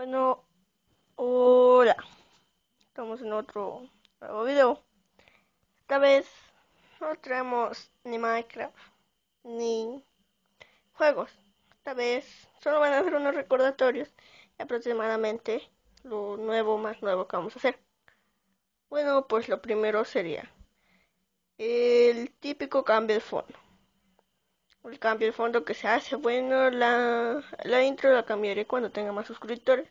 Bueno, hola. Estamos en otro nuevo video. Esta vez no traemos ni Minecraft ni juegos. Esta vez solo van a hacer unos recordatorios y aproximadamente lo nuevo más nuevo que vamos a hacer. Bueno, pues lo primero sería el típico cambio de fondo el cambio de fondo que se hace. Bueno, la, la intro la cambiaré cuando tenga más suscriptores.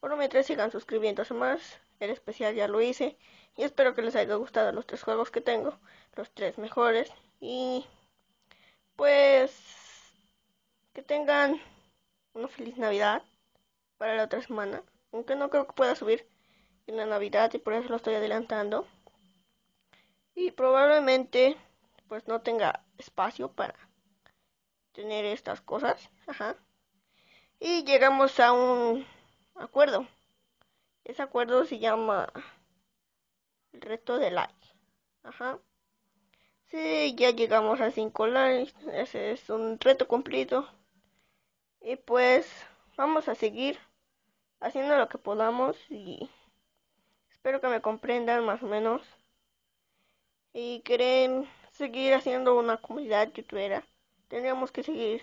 bueno mientras sigan suscribiéndose más. El especial ya lo hice. Y espero que les haya gustado los tres juegos que tengo. Los tres mejores. Y pues que tengan una feliz Navidad para la otra semana. Aunque no creo que pueda subir en la Navidad y por eso lo estoy adelantando. Y probablemente pues no tenga espacio para tener estas cosas. Ajá. Y llegamos a un acuerdo. Ese acuerdo se llama el reto de like. Ajá. Si, ya llegamos a 5 likes. Ese es un reto cumplido. Y pues vamos a seguir haciendo lo que podamos y espero que me comprendan más o menos. Y quieren seguir haciendo una comunidad youtubera tendríamos que seguir,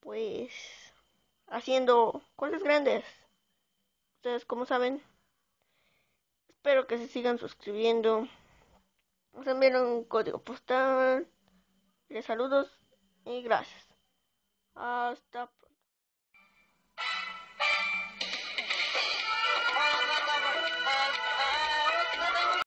pues, haciendo cosas grandes. Ustedes, como saben, espero que se sigan suscribiendo. Nos enviaron un código postal. Les saludos y gracias. Hasta pronto.